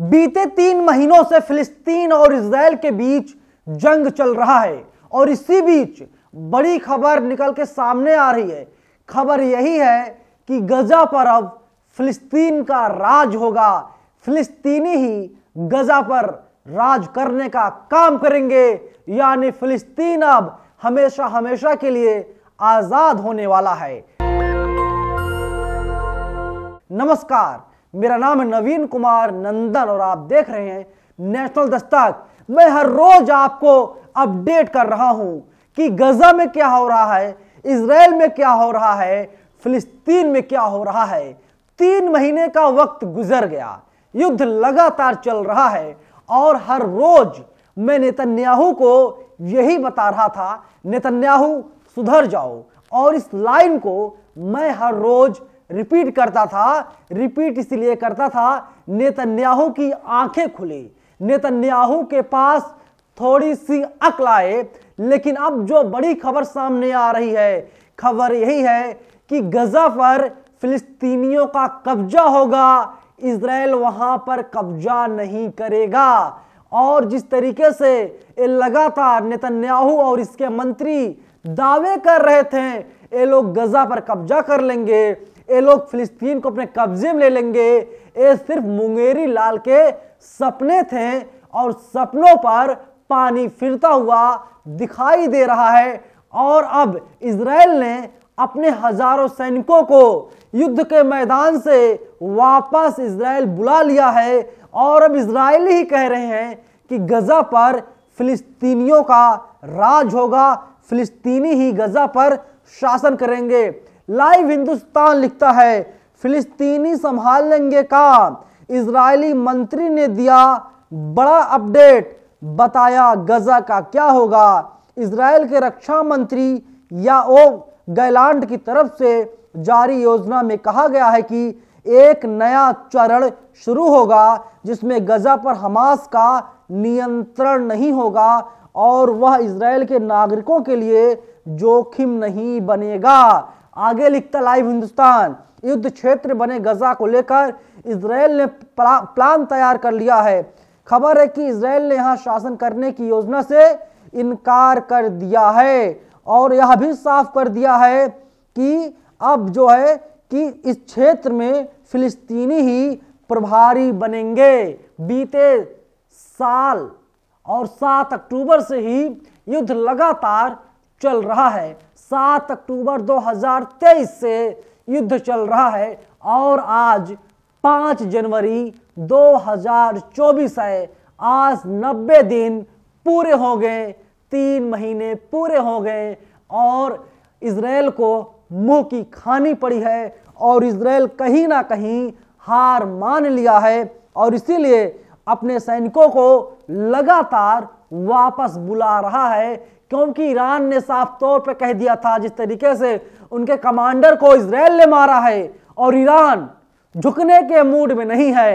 बीते तीन महीनों से फिलिस्तीन और इसराइल के बीच जंग चल रहा है और इसी बीच बड़ी खबर निकल के सामने आ रही है खबर यही है कि गजा पर अब फिलिस्तीन का राज होगा फिलिस्तीनी ही गजा पर राज करने का काम करेंगे यानी फिलिस्तीन अब हमेशा हमेशा के लिए आजाद होने वाला है नमस्कार मेरा नाम है नवीन कुमार नंदन और आप देख रहे हैं नेशनल दस्तक मैं हर रोज आपको अपडेट कर रहा हूं कि गजा में क्या हो रहा है इसराइल में क्या हो रहा है फिलिस्तीन में क्या हो रहा है तीन महीने का वक्त गुजर गया युद्ध लगातार चल रहा है और हर रोज मैं नेतन्याहू को यही बता रहा था नेतन्याहू सुधर जाओ और इस लाइन को मैं हर रोज़ रिपीट करता था रिपीट इसलिए करता था नेतन्याहू की आंखें खुली नेतन्याहू के पास थोड़ी सी अकल आए लेकिन अब जो बड़ी खबर सामने आ रही है खबर यही है कि गजा पर फिलिस्तीनियों का कब्जा होगा इसराइल वहां पर कब्जा नहीं करेगा और जिस तरीके से लगातार नेतन्याहू और इसके मंत्री दावे कर रहे थे ये लोग गजा पर कब्जा कर लेंगे ये लोग फिलिस्तीन को अपने कब्जे में ले लेंगे ये सिर्फ मुंगेरी लाल के सपने थे और सपनों पर पानी फिरता हुआ दिखाई दे रहा है और अब इसराइल ने अपने हजारों सैनिकों को युद्ध के मैदान से वापस इसराइल बुला लिया है और अब इसराइल ही कह रहे हैं कि गज़ा पर फिलिस्तीनियों का राज होगा फिलिस्तीनी ही गज़ा पर शासन करेंगे लाइव हिंदुस्तान लिखता है फिलिस्तीनी संभाल लेंगे काम इजरायली मंत्री ने दिया बड़ा अपडेट बताया गजा का क्या होगा इसराइल के रक्षा मंत्री या ओ गैलांड की तरफ से जारी योजना में कहा गया है कि एक नया चरण शुरू होगा जिसमें गजा पर हमास का नियंत्रण नहीं होगा और वह इसराइल के नागरिकों के लिए जोखिम नहीं बनेगा आगे लिखता लाइव हिंदुस्तान युद्ध क्षेत्र बने गजा को लेकर इसराइल ने प्ला, प्लान तैयार कर लिया है खबर है कि इसराइल ने यहाँ शासन करने की योजना से इनकार कर दिया है और यह भी साफ कर दिया है कि अब जो है कि इस क्षेत्र में फिलिस्तीनी ही प्रभारी बनेंगे बीते साल और सात अक्टूबर से ही युद्ध लगातार चल रहा है सात अक्टूबर 2023 से युद्ध चल रहा है और आज पाँच जनवरी 2024 है आज नब्बे दिन पूरे हो गए तीन महीने पूरे हो गए और इसराइल को मुंह की खानी पड़ी है और इसराइल कहीं ना कहीं हार मान लिया है और इसीलिए अपने सैनिकों को लगातार वापस बुला रहा है क्योंकि ईरान ने साफ तौर पर कह दिया था जिस तरीके से उनके कमांडर को इसराइल ने मारा है और ईरान झुकने के मूड में नहीं है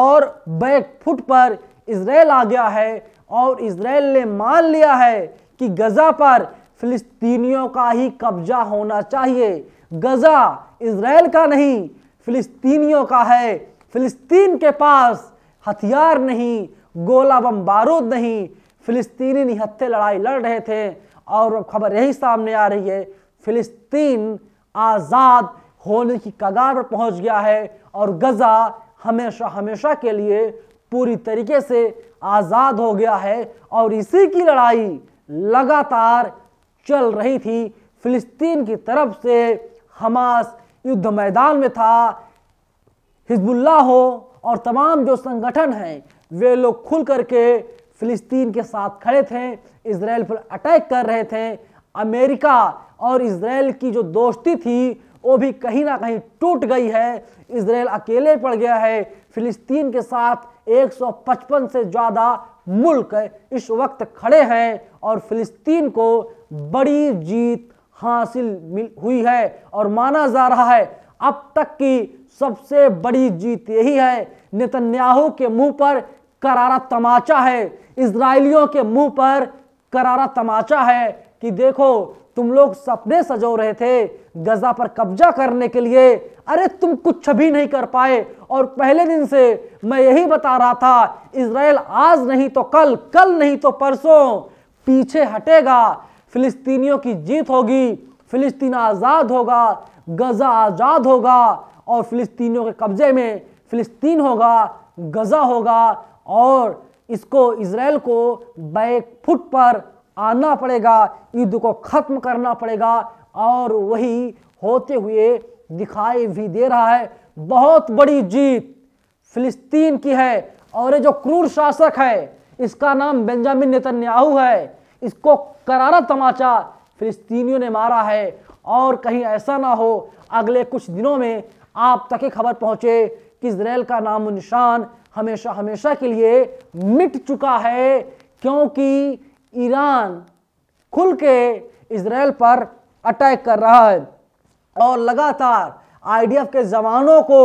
और बैक फुट पर इसराइल आ गया है और इसराइल ने मान लिया है कि गजा पर फिलिस्तीनियों का ही कब्जा होना चाहिए गजा इसराइल का नहीं फिलिस्तीनियों का है फिलिस्तीन के पास हथियार नहीं गोला बम बारूद नहीं फिलिस्तीनी निहत्थे लड़ाई लड़ रहे थे और खबर यही सामने आ रही है फिलिस्तीन आज़ाद होने की कगार पर पहुंच गया है और गज़ा हमेशा हमेशा के लिए पूरी तरीके से आज़ाद हो गया है और इसी की लड़ाई लगातार चल रही थी फिलिस्तीन की तरफ से हमास युद्ध मैदान में था हिजबुल्ला हो और तमाम जो संगठन हैं वे लोग खुल करके फिलिस्तीन के साथ खड़े थे इसराइल पर अटैक कर रहे थे अमेरिका और इसराइल की जो दोस्ती थी वो भी कहीं ना कहीं टूट गई है इसराइल अकेले पड़ गया है फिलिस्तीन के साथ 155 से ज़्यादा मुल्क इस वक्त खड़े हैं और फिलिस्तीन को बड़ी जीत हासिल मिल हुई है और माना जा रहा है अब तक की सबसे बड़ी जीत यही है नेतन्याहू के मुंह पर करारा तमाचा है इसराइलियों के मुंह पर करारा तमाचा है कि देखो तुम लोग सपने सजो रहे थे गजा पर कब्जा करने के लिए अरे तुम कुछ भी नहीं कर पाए और पहले दिन से मैं यही बता रहा था इसराइल आज नहीं तो कल कल नहीं तो परसों पीछे हटेगा फिलिस्तीनियों की जीत होगी फिलिस्तीन आज़ाद होगा गजा आज़ाद होगा और फिलिस्तीनियों के कब्जे में फिलिस्तीन होगा गजा होगा और इसको इसराइल को बैक फुट पर आना पड़ेगा युद्ध को खत्म करना पड़ेगा और वही होते हुए दिखाई भी दे रहा है बहुत बड़ी जीत फिलिस्तीन की है और ये जो क्रूर शासक है इसका नाम बेंजामिन नेतन्याहू है इसको करारा तमाचा फिलिस्तीनियों ने मारा है और कहीं ऐसा ना हो अगले कुछ दिनों में आप तक ही खबर पहुंचे कि इसराइल का नाम निशान हमेशा हमेशा के लिए मिट चुका है क्योंकि ईरान खुल के इसराइल पर अटैक कर रहा है और लगातार आईडीएफ के जवानों को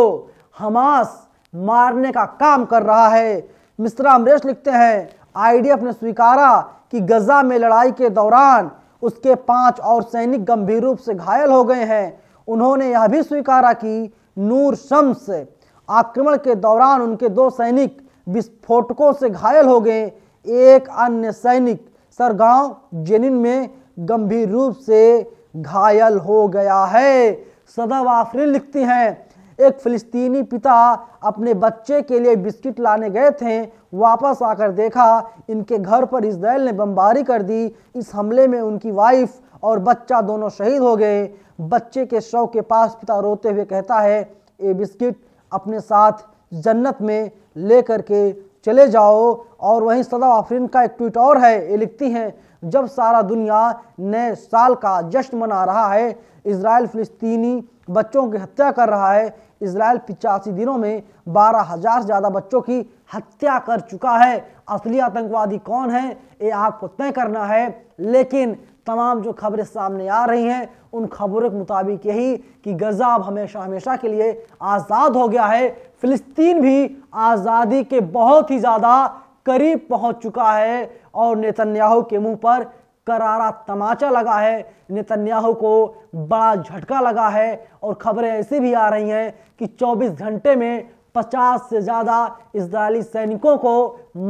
हमास मारने का काम कर रहा है मिस्रा अमरेश लिखते हैं आईडीएफ ने स्वीकारा कि गजा में लड़ाई के दौरान उसके पांच और सैनिक गंभीर रूप से घायल हो गए हैं उन्होंने यह भी स्वीकारा कि नूर शम्स आक्रमण के दौरान उनके दो सैनिक विस्फोटकों से घायल हो गए एक अन्य सैनिक सरगांव जेनिन में गंभीर रूप से घायल हो गया है सदा आफरीन लिखती हैं एक फिलिस्तीनी पिता अपने बच्चे के लिए बिस्किट लाने गए थे वापस आकर देखा इनके घर पर इसराइल ने बमबारी कर दी इस हमले में उनकी वाइफ और बच्चा दोनों शहीद हो गए बच्चे के शव के पास पिता रोते हुए कहता है ये बिस्किट अपने साथ जन्नत में लेकर के चले जाओ और वहीं सदा आफरीन का एक ट्वीट और है ये लिखती हैं जब सारा दुनिया नए साल का जश्न मना रहा है इसराइल फ़लस्तनी बच्चों की हत्या कर रहा है इसराइल पिचासी दिनों में बारह हज़ार से ज़्यादा बच्चों की हत्या कर चुका है असली आतंकवादी कौन है ये आपको तय करना है लेकिन तमाम जो खबरें सामने आ रही हैं उन खबरों के मुताबिक यही कि गज़ा अब हमेशा हमेशा के लिए आज़ाद हो गया है फ़िलिस्तीन भी आज़ादी के बहुत ही ज़्यादा करीब पहुंच चुका है और नेतन्याहू के मुंह पर करारा तमाचा लगा है नेतन्याहू को बड़ा झटका लगा है और खबरें ऐसी भी आ रही हैं कि 24 घंटे में 50 से ज़्यादा इसराइली सैनिकों को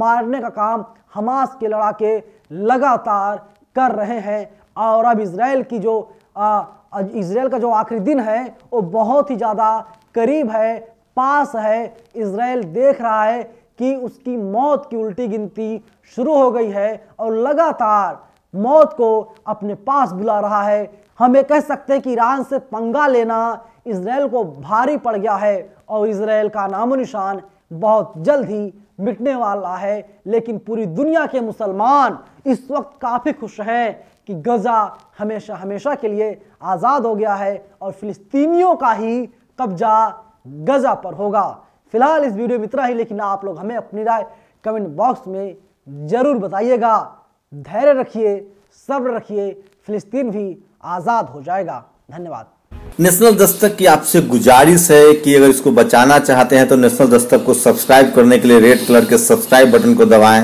मारने का काम हमास के लड़ाके लगातार कर रहे हैं और अब इसराइल की जो इसराइल का जो आखिरी दिन है वो बहुत ही ज़्यादा करीब है पास है इसराइल देख रहा है कि उसकी मौत की उल्टी गिनती शुरू हो गई है और लगातार मौत को अपने पास बुला रहा है हम ये कह सकते हैं कि ईरान से पंगा लेना इसराइल को भारी पड़ गया है और इसराइल का नामो निशान बहुत जल्द ही मिटने वाला है लेकिन पूरी दुनिया के मुसलमान इस वक्त काफ़ी खुश हैं कि गज़ा हमेशा हमेशा के लिए आज़ाद हो गया है और फ़िलिस्तीनियों का ही कब्जा गज़ा पर होगा फिलहाल इस वीडियो में इतना ही लेकिन आप लोग हमें अपनी राय कमेंट बॉक्स में ज़रूर बताइएगा धैर्य रखिए सब्र रखिए फिलिस्तीन भी आज़ाद हो जाएगा धन्यवाद नेशनल दस्तक की आपसे गुजारिश है कि अगर इसको बचाना चाहते हैं तो नेशनल दस्तक को सब्सक्राइब करने के लिए रेड कलर के सब्सक्राइब बटन को दबाएं